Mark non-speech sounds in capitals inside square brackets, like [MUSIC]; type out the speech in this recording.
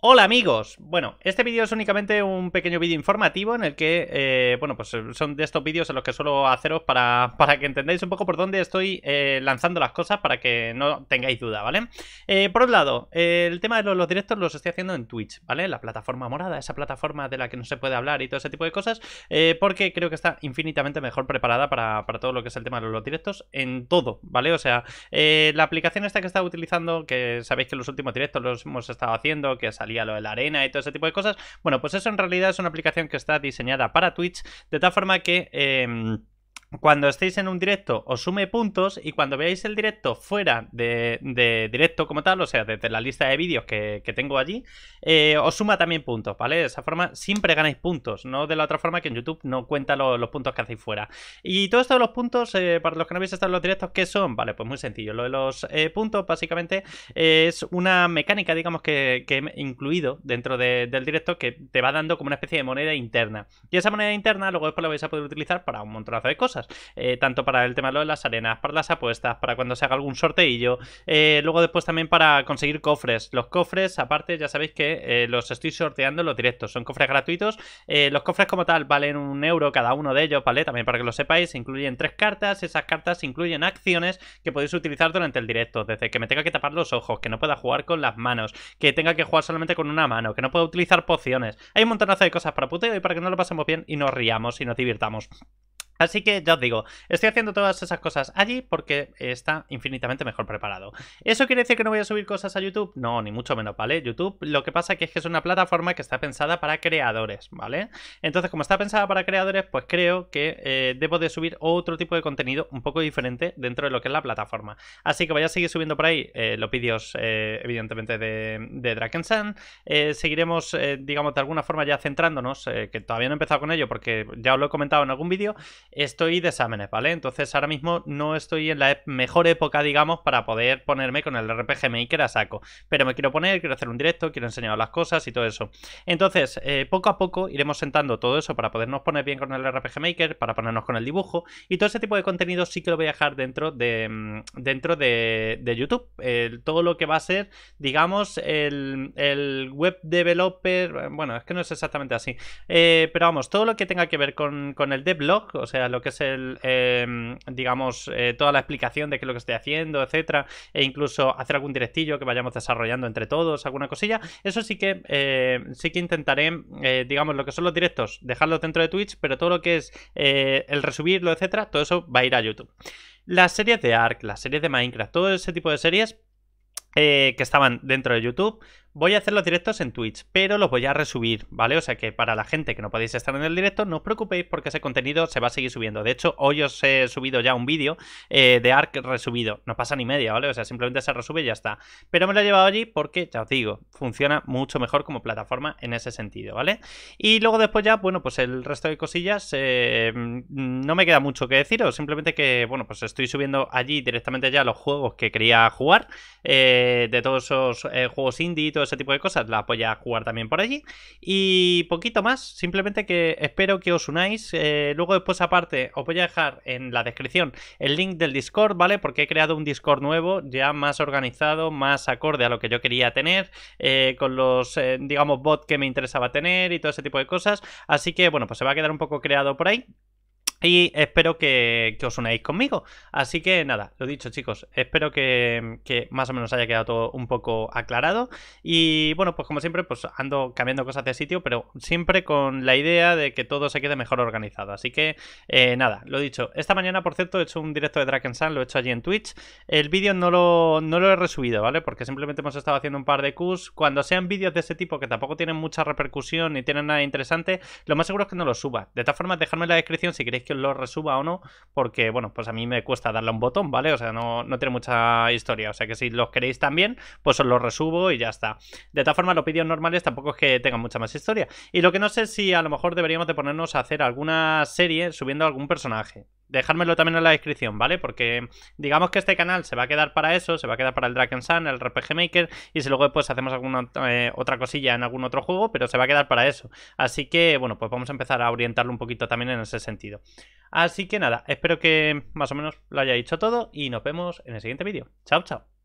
Hola amigos, bueno, este vídeo es únicamente un pequeño vídeo informativo en el que, eh, bueno, pues eh, son de estos vídeos en los que suelo haceros para, [LAUGHS] que entendáis un poco por dónde estoy eh, lanzando las cosas para que no tengáis duda, ¿vale? por un lado, el tema de los, directos los estoy haciendo en Twitch, ¿vale? La plataforma morada, esa plataforma de la que no se puede hablar y todo ese tipo de cosas, porque creo que está infinitamente mejor preparada para, todo lo que es el tema de los, directos en todo, ¿vale? O sea, la aplicación esta que estaba utilizando, que sabéis que los últimos directos los hemos estado haciendo, que es a lo de la arena y todo ese tipo de cosas. Bueno, pues eso en realidad es una aplicación que está diseñada para Twitch, de tal forma que... Em, cuando estéis en un directo os sume puntos y cuando veáis el directo fuera de, directo como tal, o sea, desde la lista de vídeos que, tengo allí, eh, os suma también puntos, ¿vale? De esa forma siempre ganáis puntos, no de la otra forma que en YouTube no cuenta los puntos que hacéis fuera. Y todos estos los puntos, eh, para los que no habéis estado los directos, ¿qué son? Vale, pues muy sencillo. Lo de los eh, puntos básicamente es una mecánica, digamos, que, he incluido dentro del directo que te va dando como una especie de moneda interna. Y esa moneda interna luego después la vais a poder utilizar para un montonazo de cosas. Eh, tanto para el tema de las arenas, para las apuestas, para cuando se haga algún sorteillo. Eh, luego después también para conseguir cofres. Los cofres, aparte, ya sabéis que eh, los estoy sorteando en los directos. Son cofres gratuitos. los cofres como tal valen un euro cada uno de ellos, ¿vale? También para que lo sepáis, incluyen tres cartas. Esas cartas incluyen acciones que podéis utilizar durante el directo. Desde que me tenga que tapar los ojos, que no pueda jugar con las manos, que tenga que jugar solamente con una mano, que no pueda utilizar pociones. Hay un montonazo de cosas para puteo y para que no lo pasemos bien y nos riamos y nos divirtamos. Así que ya os digo, estoy haciendo todas esas cosas allí porque está infinitamente mejor preparado. ¿Eso quiere decir que no voy a subir cosas a YouTube? No, ni mucho menos, ¿vale? YouTube lo que pasa que es que es una plataforma que está pensada para creadores, ¿vale? Entonces, como está pensada para creadores, pues creo que eh, debo de subir otro tipo de contenido un poco diferente dentro de lo que es la plataforma. Así que voy a seguir subiendo por ahí eh, los vídeos, eh, evidentemente, de, de seguiremos, digamos, de alguna forma ya centrándonos, que todavía no he empezado con ello porque ya os lo he comentado en algún vídeo estoy de exámenes, ¿vale? Entonces ahora mismo no estoy en la mejor época, digamos, para poder ponerme con el RPG Maker a saco. Pero me quiero poner, quiero hacer un directo, quiero enseñar las cosas y todo eso. Entonces, eh, poco a poco iremos sentando todo eso para podernos poner bien con el RPG Maker, para ponernos con el dibujo. Y todo ese tipo de contenido sí que lo voy a dejar dentro de, mm, dentro de, YouTube. todo lo que va a ser, digamos, el, web developer. Bueno, es que no es exactamente así. Eh, pero vamos, todo lo que tenga que ver con, con el devlog, o sea, lo que es el, em, digamos, eh, toda la explicación de qué es lo que estoy haciendo, etcétera, e incluso hacer algún directillo que vayamos desarrollando entre todos, alguna cosilla, eso sí que, eh, sí que intentaré, eh, digamos, lo que son los directos, dejarlo dentro de Twitch, pero todo lo que es el resubirlo, etcétera, todo eso va a ir a YouTube. Las series de Arc las series de Minecraft, todo ese tipo de series, que estaban dentro de YouTube. Voy a hacer los directos en Twitch, pero los voy a resubir, ¿vale? O sea que para la gente que no podéis estar en el directo, no os preocupéis porque ese contenido se va a seguir subiendo. De hecho, hoy os he subido ya un vídeo eh, de ARC resubido. No pasa ni media, ¿vale? O sea, simplemente se resube y ya está. Pero me lo he llevado allí porque, ya os digo, funciona mucho mejor como plataforma en ese sentido, ¿vale? Y luego después ya, bueno, pues el resto de cosillas eh, mm, no me queda mucho que deciros. Simplemente que, bueno, pues estoy subiendo allí directamente ya los juegos que quería jugar, eh, de todos esos juegos indie y todo ese tipo de cosas, la voy a jugar también por allí. Y poquito más, simplemente que espero que os unáis. Eh, luego después aparte os voy a dejar en la descripción el link del Discord, ¿vale? Porque he creado un Discord nuevo, ya más organizado, más acorde a lo que yo quería tener, eh, con los, eh, digamos, bots que me interesaba tener y todo ese tipo de cosas. Así que, bueno, pues se va a quedar un poco creado por ahí. Y espero que, os unáis conmigo. Así que nada, lo dicho chicos, espero que, más o menos haya quedado todo un poco aclarado. Y bueno, pues como siempre, pues ando cambiando cosas de sitio, pero siempre con la idea de que todo se quede mejor organizado. Así que eh, nada, lo dicho. Esta mañana, por cierto, he hecho un directo de dragon Sun, lo he hecho allí en Twitch. El vídeo no lo, no lo he resubido, ¿vale? Porque simplemente hemos estado haciendo un par de Qs. Cuando sean vídeos de ese tipo que tampoco tienen mucha repercusión ni tienen nada interesante, lo más seguro es que no lo suba. De todas formas, dejadme en la descripción si queréis que lo resuba o no, porque, bueno, pues a mí me cuesta darle un botón, ¿vale? O sea, no, no tiene mucha historia. O sea que si los queréis también, pues os lo resubo y ya está. De todas formas, los vídeos normales tampoco es que tengan mucha más historia. Y lo que no sé es si a lo mejor deberíamos de ponernos a hacer alguna serie subiendo algún personaje dejármelo también en la descripción, ¿vale? Porque digamos que este canal se va a quedar para eso, se va a quedar para el Dragon Sun, el RPG Maker, y si luego pues hacemos alguna eh, otra cosilla en algún otro juego, pero se va a quedar para eso. Así que, bueno, pues vamos a empezar a orientarlo un poquito también en ese sentido. Así que nada, espero que más o menos lo haya dicho todo y nos vemos en el siguiente vídeo. Chao, chao.